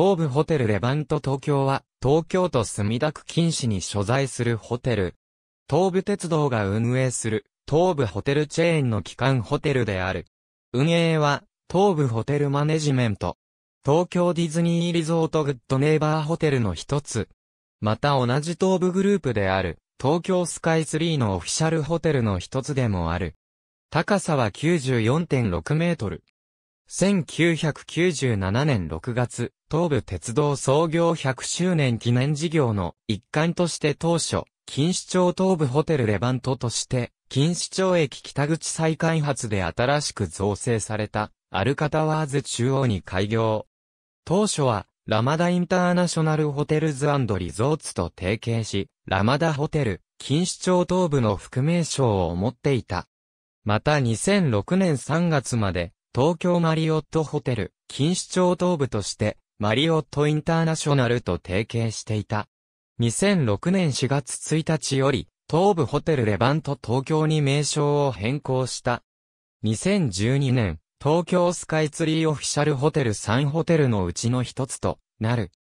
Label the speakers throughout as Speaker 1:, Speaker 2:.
Speaker 1: 東武ホテルレバント東京は、東京都墨田区近市に所在するホテル。東武鉄道が運営する、東武ホテルチェーンの基幹ホテルである。運営は、東武ホテルマネジメント。東京ディズニーリゾートグッドネイバーホテルの一つ。また同じ東武グループである、東京スカイツリーのオフィシャルホテルの一つでもある。高さは94.6メートル。1997年6月、東武鉄道創業100周年記念事業の一環として当初、錦糸町東武ホテルレバントとして、錦糸町駅北口再開発で新しく造成された、アルカタワーズ中央に開業。当初は、ラマダインターナショナルホテルズリゾーツと提携し、ラマダホテル、錦糸町東部の副名称を持っていた。また2006年3月まで、東京マリオットホテル、錦糸町東部として、マリオットインターナショナルと提携していた。2006年4月1日より、東部ホテルレバント東京に名称を変更した。2012年、東京スカイツリーオフィシャルホテル3ホテルのうちの一つとなる。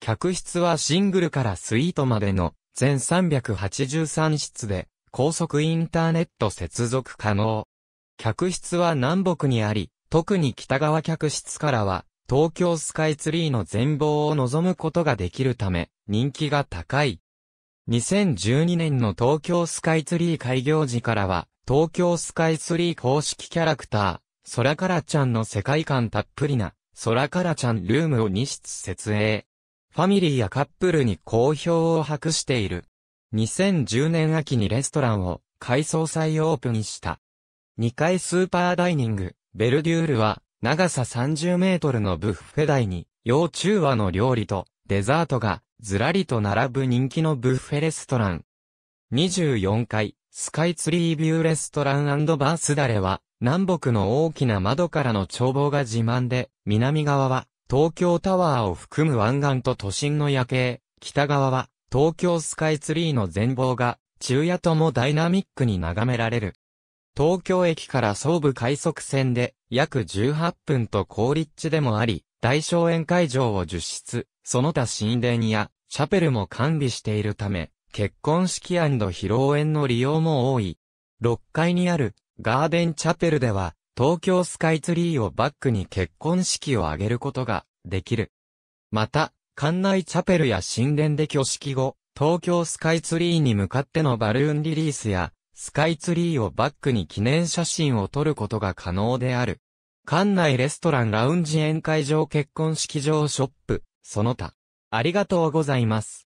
Speaker 1: 客室はシングルからスイートまでの全383室で高速インターネット接続可能。客室は南北にあり、特に北側客室からは、東京スカイツリーの全貌を望むことができるため、人気が高い。2012年の東京スカイツリー開業時からは、東京スカイツリー公式キャラクター、空からちゃんの世界観たっぷりな、空からちゃんルームを2室設営。ファミリーやカップルに好評を博している。2010年秋にレストランを改装再オープンした。2階スーパーダイニング、ベルデュールは、長さ30メートルのブッフェ台に、幼中和の料理とデザートがずらりと並ぶ人気のブッフェレストラン。24階、スカイツリービューレストランバースダレは、南北の大きな窓からの眺望が自慢で、南側は、東京タワーを含む湾岸と都心の夜景、北側は、東京スカイツリーの全貌が、昼夜ともダイナミックに眺められる。東京駅から総武快速線で約18分と高立地でもあり、大小園会場を実質、その他神殿やチャペルも完備しているため、結婚式披露宴の利用も多い。6階にあるガーデンチャペルでは、東京スカイツリーをバックに結婚式を挙げることができる。また、館内チャペルや神殿で挙式後、東京スカイツリーに向かってのバルーンリリースやスカイツリーをバックに記念写真を撮ることが可能である。館内レストランラウンジ宴会場結婚式場ショップ、その他。ありがとうございます。